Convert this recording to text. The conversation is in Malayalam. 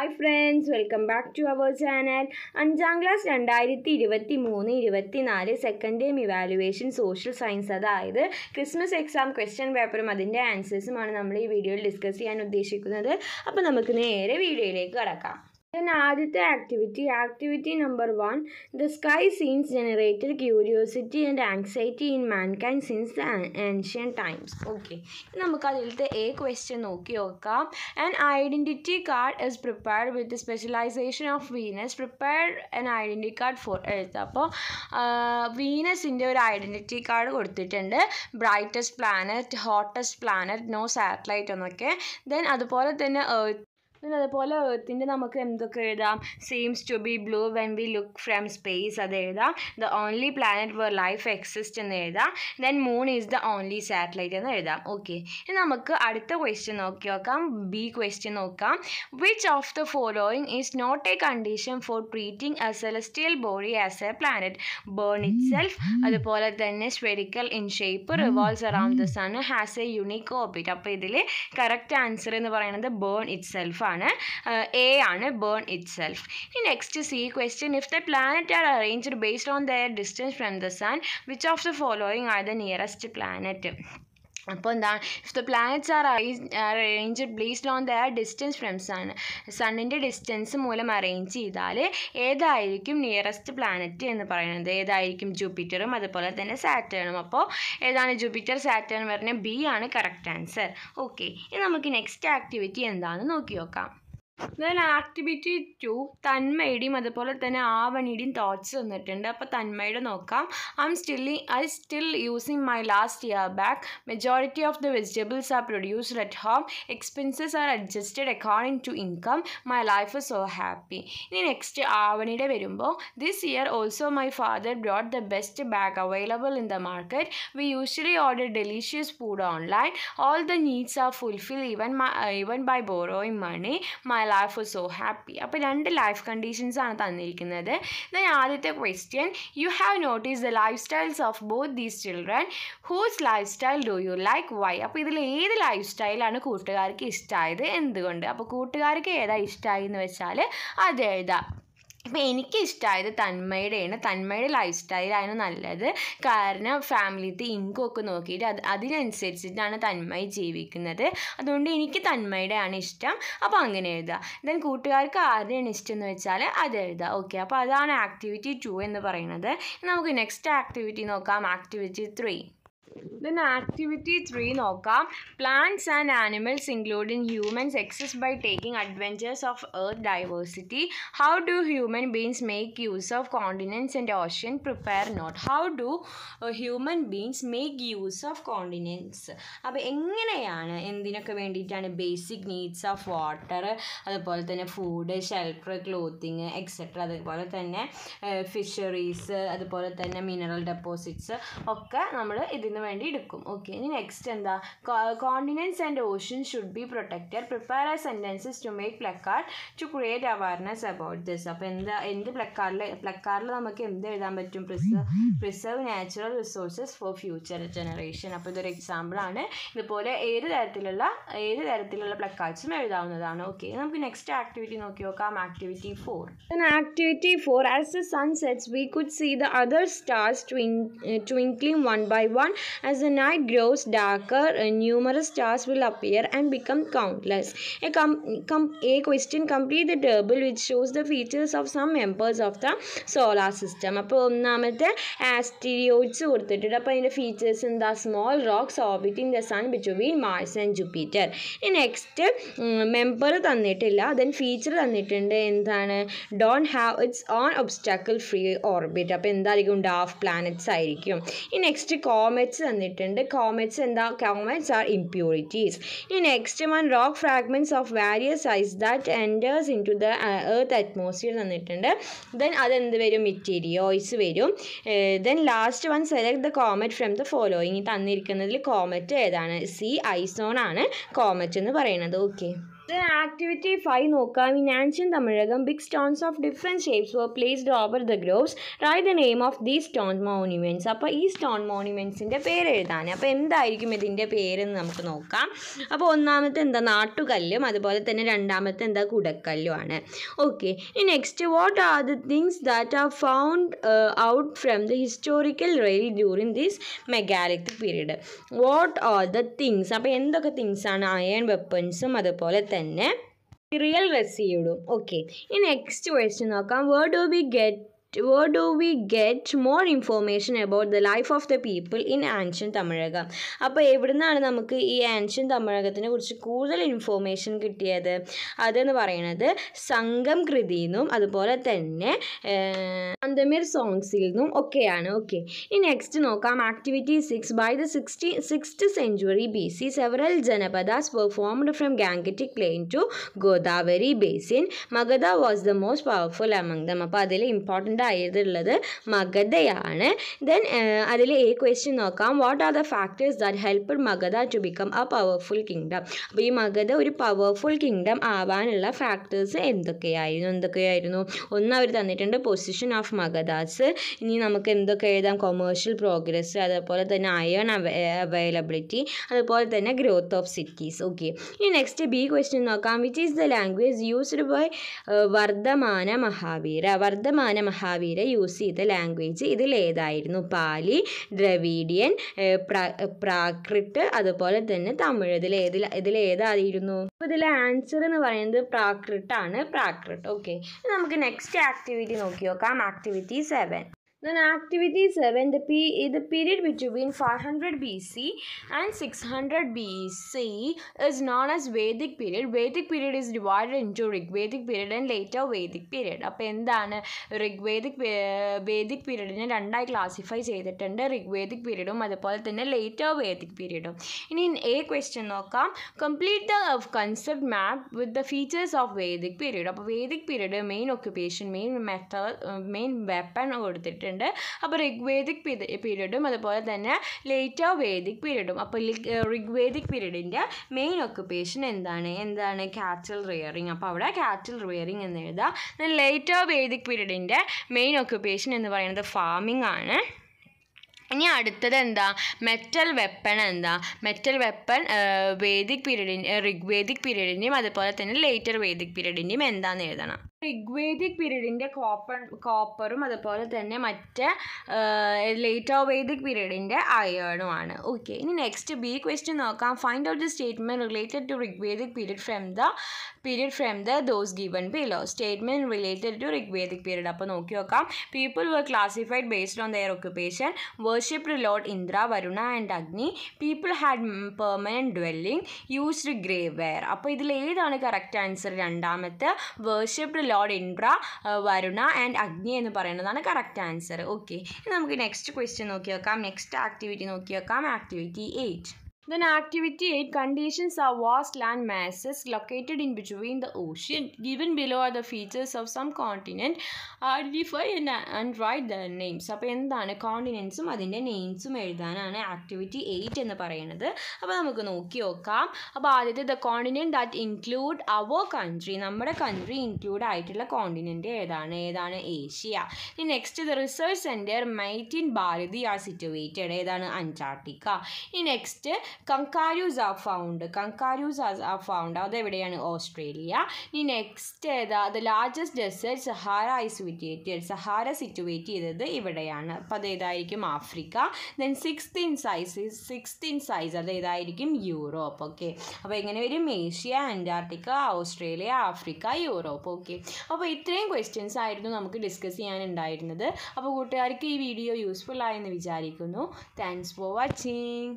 Hi friends welcome back to our channel അഞ്ചാം ക്ലാസ് രണ്ടായിരത്തി ഇരുപത്തി മൂന്ന് നാല് second time evaluation social science അതായത് ക്രിസ്മസ് എക്സാം ക്വസ്റ്റ്യൻ പേപ്പറും അതിൻ്റെ ആൻസേഴ്സുമാണ് നമ്മൾ ഈ വീഡിയോയിൽ ഡിസ്കസ് ചെയ്യാൻ ഉദ്ദേശിക്കുന്നത് അപ്പോൾ നമുക്ക് നേരെ വീഡിയോയിലേക്ക് കടക്കാം Then ആദ്യത്തെ activity activity number one the sky scenes generated curiosity and anxiety in mankind since ancient times okay നമുക്ക് അതിലത്തെ എ ക്വസ്റ്റ്യൻ നോക്കി നോക്കാം an identity card is prepared with specialization of Venus prepared an identity card for എഴുത്ത് അപ്പോൾ വീനസിൻ്റെ ഒരു ഐഡൻറ്റിറ്റി കാർഡ് കൊടുത്തിട്ടുണ്ട് brightest planet hottest planet no satellite എന്നൊക്കെ ദെൻ അതുപോലെ തന്നെ എർത്ത് പിന്നെ അതുപോലെ എർത്തിൻ്റെ നമുക്ക് എന്തൊക്കെ എഴുതാം seems to be blue when we look from space അത് എഴുതാം the only planet where life exist എന്ന് എഴുതാം then moon is the only satellite എന്ന് എഴുതാം ഓക്കെ ഇനി നമുക്ക് അടുത്ത ക്വസ്റ്റ്യൻ നോക്കി നോക്കാം ബി ക്വസ്റ്റ്യൻ നോക്കാം which of the following is not a condition for treating a celestial body as a planet burn itself അതുപോലെ തന്നെ spherical in shape revolves around the sun has a unique orbit അപ്പോൾ ഇതിൽ കറക്റ്റ് ആൻസർ എന്ന് പറയുന്നത് ബേൺ ഇറ്റ് സെൽഫ് ആണ് എ ആണ് ബേൺ ഇറ്റ് സെൽഫ് ഇനി next C question if the planet are arranged based on their distance from the sun which of the following are the nearest planet അപ്പോൾ എന്താ if the planets are arrange based on their distance from sun സണ്ണിൻ്റെ ഡിസ്റ്റൻസ് മൂലം അറേഞ്ച് ചെയ്താൽ ഏതായിരിക്കും നിയറസ്റ്റ് പ്ലാനറ്റ് എന്ന് പറയുന്നത് ഏതായിരിക്കും ജൂപ്പിറ്ററും അതുപോലെ തന്നെ സാറ്റേണും അപ്പോൾ ഏതാണ് ജൂപ്പിറ്റർ സാറ്റേൺ പറഞ്ഞാൽ ബി ആണ് കറക്റ്റ് ആൻസർ ഓക്കെ ഇനി നമുക്ക് നെക്സ്റ്റ് ആക്ടിവിറ്റി എന്താണെന്ന് നോക്കി നോക്കാം ദെൻ ആക്ടിവിറ്റി ടു തന്മയുടെയും അതുപോലെ തന്നെ ആവണിയുടെയും തോട്ട്സ് തന്നിട്ടുണ്ട് അപ്പോൾ തന്മയുടെ നോക്കാം I am still I still using my last year bag majority of the vegetables are produced at home expenses are adjusted according to income my life is so happy ഇനി നെക്സ്റ്റ് ആവണിയുടെ വരുമ്പോൾ this year also my father brought the best bag available in the market we usually order delicious food online all the needs are fulfill even even by borrowing money my life was so happy അപ്പോൾ രണ്ട് ലൈഫ് കണ്ടീഷൻസാണ് തന്നിരിക്കുന്നത് ദൻ ആദ്യത്തെ question you have notice the lifestyles of both these children whose lifestyle do you like why അപ്പോൾ ഇതിൽ ഏത് ലൈഫ് സ്റ്റൈലാണ് കൂട്ടുകാർക്ക് ഇഷ്ടമായത് എന്തുകൊണ്ട് അപ്പോൾ കൂട്ടുകാർക്ക് ഏതാ ഇഷ്ടമായി എന്ന് വെച്ചാൽ അത് എഴുതാം ഇപ്പം എനിക്ക് ഇഷ്ടമായത് തന്മയുടെയാണ് തന്മയുടെ ലൈഫ് സ്റ്റൈലാണ് നല്ലത് കാരണം ഫാമിലിത്തെ ഒക്കെ നോക്കിയിട്ട് അത് അതിനനുസരിച്ചിട്ടാണ് തന്മയ ജീവിക്കുന്നത് അതുകൊണ്ട് എനിക്ക് തന്മയുടെയാണ് ഇഷ്ടം അപ്പോൾ അങ്ങനെ എഴുതുക ദെൻ കൂട്ടുകാർക്ക് ആരുടെയാണ് ഇഷ്ടം എന്ന് വെച്ചാൽ അത് എഴുതുക ഓക്കെ അപ്പോൾ അതാണ് ആക്ടിവിറ്റി ടു എന്ന് പറയുന്നത് നമുക്ക് നെക്സ്റ്റ് ആക്ടിവിറ്റി നോക്കാം activity three then activity three നോക്കാം plants and animals include in humans excess by taking adventures of Earth diversity how do human beings make use of continents and ocean prepare note how do human beings make use of continents അപ്പോൾ എങ്ങനെയാണ് എന്തിനൊക്കെ വേണ്ടിയിട്ടാണ് ബേസിക് നീഡ്സ് ഓഫ് വാട്ടർ അതുപോലെ തന്നെ ഫുഡ് ഷെൽട്ടർ ക്ലോത്തിങ് എക്സെട്ര അതുപോലെ തന്നെ ഫിഷറീസ് uh, അതുപോലെ തന്നെ മിനറൽ ഡെപ്പോസിറ്റ്സ് ഒക്കെ നമ്മൾ ഇതിൽ നിന്ന് വേണ്ടി എടുക്കും ഓക്കെ ഇനി നെക്സ്റ്റ് എന്താ continents and ocean should be protected prepare a sentences to make placard to create awareness about this അപ്പോൾ എന്താ എന്ത് പ്ലക്കാർഡിൽ പ്ലക്കാർഡിൽ നമുക്ക് എന്ത് എഴുതാൻ പറ്റും preserve preserve natural resources for future generation അപ്പോൾ ഇതൊരു എക്സാമ്പിളാണ് ഇതുപോലെ ഏത് തരത്തിലുള്ള ഏത് തരത്തിലുള്ള പ്ലക്കാർഡ്സും എഴുതാവുന്നതാണ് ഓക്കെ നമുക്ക് നെക്സ്റ്റ് ആക്ടിവിറ്റി നോക്കി നോക്കാം activity four activity four as the sun sets we could see the other stars twin twinkling one by one As the night grows darker, uh, numerous stars will appear and become countless. A, com com a question complete the table which shows the features of some members of the solar system. അപ്പോൾ ഒന്നാമത്തെ ആസ്റ്റിരിയോയിഡ്സ് കൊടുത്തിട്ടുണ്ട് അപ്പോൾ അതിൻ്റെ ഫീച്ചേഴ്സ് എന്താ small rocks orbiting the sun between Mars and Jupiter next member തന്നിട്ടില്ല ദെൻ ഫീച്ചർ തന്നിട്ടുണ്ട് എന്താണ് don't have its own obstacle free orbit അപ്പോൾ എന്തായിരിക്കും ഡാഫ് പ്ലാനറ്റ്സ് ആയിരിക്കും ഈ നെക്സ്റ്റ് കോമറ്റ്സ് Uh, തന്നിട്ടുണ്ട് കോമറ്റ്സ് എന്താ കോമറ്റ്സ് ആർ ഇംപ്യൂരിറ്റീസ് ഇനി next one rock fragments of various size that enters into the Earth atmosphere തന്നിട്ടുണ്ട് ദെൻ അതെന്ത് വരും മെറ്റീരിയോയ്സ് വരും then last one select the comet from the following തന്നിരിക്കുന്നതിൽ കോമറ്റ് ഏതാണ് സി ഐസോൺ ആണ് കോമറ്റ് എന്ന് പറയുന്നത് ഓക്കെ In ആക്ടിവിറ്റി 5 നോക്കാം in ancient Tamilakam big stones of different shapes were placed over the graves write the name of these stone monuments അപ്പോൾ ഈ സ്റ്റോൺ മോണ്യുമെൻറ്റ്സിൻ്റെ പേര് എഴുതാൻ അപ്പോൾ എന്തായിരിക്കും ഇതിൻ്റെ പേരെന്ന് നമുക്ക് നോക്കാം അപ്പോൾ ഒന്നാമത്തെ എന്താ നാട്ടുകല്ലും അതുപോലെ തന്നെ രണ്ടാമത്തെ എന്താ കുടക്കല്ലും ആണ് ഓക്കെ ഇനി next what are the things that are found out from the historical rail during this megalithic period what are the things അപ്പോൾ എന്തൊക്കെ തിങ്സാണ് അയൺ വെപ്പൺസും അതുപോലെ തന്നെ തന്നെ റിയൽ റെസ്സിയിടും ഓക്കെ ഈ നെക്സ്റ്റ് ക്വസ്റ്റ്യൻ നോക്കാം where do we get where do we get more information about the life of the people in ancient Tamilakam അപ്പോൾ എവിടുന്നാണ് നമുക്ക് ഈ ആൻഷ്യൻ തമിഴകത്തിനെ കുറിച്ച് കൂടുതൽ ഇൻഫോർമേഷൻ കിട്ടിയത് അതെന്ന് പറയുന്നത് സംഘം കൃതിയിൽ നിന്നും അതുപോലെ തന്നെ അന്തമിർ സോങ്സിൽ നിന്നും ഒക്കെയാണ് ഓക്കെ ഇനി നെക്സ്റ്റ് നോക്കാം activity six by the sixty sixth century B C several janapadas performed from Gangetic plain to Godavari basin Magadha was the most powerful among them അപ്പോൾ അതിൽ ഇമ്പോർട്ടൻ്റ് ആയതുള്ളത് മഗധയാണ് ദെൻ അതിൽ എ ക്വസ്റ്റ്യൻ നോക്കാം what are the factors that help Magadha to become a powerful kingdom അപ്പോൾ ഈ മഗധ ഒരു പവർഫുൾ കിങ്ഡം ആവാനുള്ള ഫാക്ടേഴ്സ് എന്തൊക്കെയായിരുന്നു എന്തൊക്കെയായിരുന്നു ഒന്ന് അവർ തന്നിട്ടുണ്ട് പൊസിഷൻ ഓഫ് മഗധാസ് ഇനി നമുക്ക് എന്തൊക്കെ എഴുതാം കൊമേഴ്ഷ്യൽ പ്രോഗ്രസ് അതേപോലെ തന്നെ അയൺ അവൈലബിലിറ്റി അതുപോലെ തന്നെ ഗ്രോത്ത് ഓഫ് സിറ്റീസ് ഓക്കെ ഇനി നെക്സ്റ്റ് ബി ക്വസ്റ്റ്യൻ നോക്കാം which is the language used by Vardhamana Mahavira Vardhamana Maha Mahavira use ചെയ്ത ലാംഗ്വേജ് ഇതിലേതായിരുന്നു പാലി ദ്രവീഡിയൻ പ്രാകൃത് അതുപോലെ തന്നെ തമിഴ് ഇതിൽ ഏതിൽ ഇതിലേതായിരുന്നു ഇതിലെ ആൻസർ എന്ന് പറയുന്നത് പ്രാകൃട്ടാണ് പ്രാകൃത് ഓക്കെ നമുക്ക് നെക്സ്റ്റ് ആക്ടിവിറ്റി നോക്കി നോക്കാം activity seven Then activity 7, uh, the, P, eh, the period between 500 BC and 600 BC is known as Vedic period. Vedic period is divided into Rigvedic period and later Vedic period. അപ്പോൾ എന്താണ് ഋഗ്വേദിക് വേദിക് പീരീഡിനെ രണ്ടായി ക്ലാസിഫൈ ചെയ്തിട്ടുണ്ട് ഋഗ്വേദിക് പീരീഡും അതുപോലെ തന്നെ ലേറ്റർ വേദിക് പീരീഡും ഇനി എ ക്വസ്റ്റ്യൻ നോക്കാം complete the concept map with the features of Vedic period അപ്പോൾ Vedic period main occupation main method main weapon കൊടുത്തിട്ടുണ്ട് പറഞ്ഞിട്ടുണ്ട് അപ്പോൾ ഋഗ്വേദിക് പീരീഡും അതുപോലെ തന്നെ ഓഫ് വേദിക് പീരീഡും അപ്പോൾ ഋഗ്വേദിക് പീരീഡിൻ്റെ മെയിൻ ഒക്യുപ്പേഷൻ എന്താണ് എന്താണ് കാറ്റൽ റിയറിങ് അപ്പോൾ അവിടെ കാറ്റൽ റിയറിങ് എന്ന് എഴുതാം ഓഫ് വേദിക് പീരീഡിൻ്റെ മെയിൻ ഒക്യുപ്പേഷൻ എന്ന് പറയുന്നത് ഫാമിംഗ് ആണ് ഇനി അടുത്തത് എന്താ മെറ്റൽ വെപ്പൺ എന്താ മെറ്റൽ വെപ്പൺ വേദിക് പീരീഡിൻ്റെ ഋഗ്വേദിക് പീരീഡിൻ്റെയും അതുപോലെ തന്നെ ലേറ്റർ വേദിക് പീരീഡിൻ്റെയും എന്താണെന്ന് എഴുതണം ഋഗ്വേദിക് പീരീഡിൻ്റെ കോപ്പൺ കോപ്പറും അതുപോലെ തന്നെ മറ്റ് ലേറ്റർ വേദിക് പീരീഡിൻ്റെ അയേണുമാണ് ആണ് ഓക്കെ ഇനി നെക്സ്റ്റ് ബി ക്വസ്റ്റ്യൻ നോക്കാം find out the statement related to Rigvedic period from the period from the those given below statement related to Rigvedic period അപ്പോൾ നോക്കി നോക്കാം people were classified based on their occupation were worshipped Lord Indra, Varuna and Agni people had permanent dwelling used grey ware അപ്പോൾ ഇതിൽ ഏതാണ് കറക്റ്റ് ആൻസർ രണ്ടാമത്തെ worshipped lord Indra Varuna and Agni എന്ന് പറയുന്നതാണ് കറക്റ്റ് ആൻസർ ഓക്കെ നമുക്ക് നെക്സ്റ്റ് ക്വസ്റ്റ്യൻ നോക്കി വെക്കാം നെക്സ്റ്റ് ആക്ടിവിറ്റി നോക്കി വെക്കാം activity eight Then activity 8 conditions are vast land masses located in between the ocean. Given below are the features of some continent. Identify and, and write their names. അപ്പോൾ എന്താണ് കോണ്ടിനെൻസും അതിൻ്റെ നെയിംസും എഴുതാനാണ് ആക്ടിവിറ്റി എയ്റ്റ് എന്ന് പറയുന്നത് അപ്പോൾ നമുക്ക് നോക്കി നോക്കാം അപ്പോൾ ആദ്യത്തെ the continent that include our country നമ്മുടെ കൺട്രി ഇൻക്ലൂഡ് ആയിട്ടുള്ള കോണ്ടിനെൻറ്റ് ഏതാണ് ഏതാണ് Asia next the research centre Maitri Bharati are situated ഏതാണ് അന്റാർട്ടിക്ക ഈ next kangaroos are found kangaroos are found അതെവിടെയാണ് ഓസ്ട്രേലിയ ഇനി നെക്സ്റ്റ് ഏതാ ദ ലാർജസ്റ്റ് ഡെസേർട്ട് സഹാര ഐ സിറ്റുവേറ്റഡ് സഹാര സിറ്റുവേറ്റ് ചെയ്തത് ഇവിടെയാണ് അപ്പം അതേതായിരിക്കും Africa then sixth in size sixth in size അതേതായിരിക്കും യൂറോപ്പ് ഓക്കെ അപ്പോൾ എങ്ങനെ വരും Asia Antarctica Australia Africa Europe okay അപ്പോൾ ഇത്രയും ക്വസ്റ്റ്യൻസ് ആയിരുന്നു നമുക്ക് ഡിസ്കസ് ചെയ്യാനുണ്ടായിരുന്നത് അപ്പോൾ കൂട്ടുകാർക്ക് ഈ വീഡിയോ യൂസ്ഫുൾ ആയെന്ന് വിചാരിക്കുന്നു താങ്ക്സ് ഫോർ വാച്ചിങ്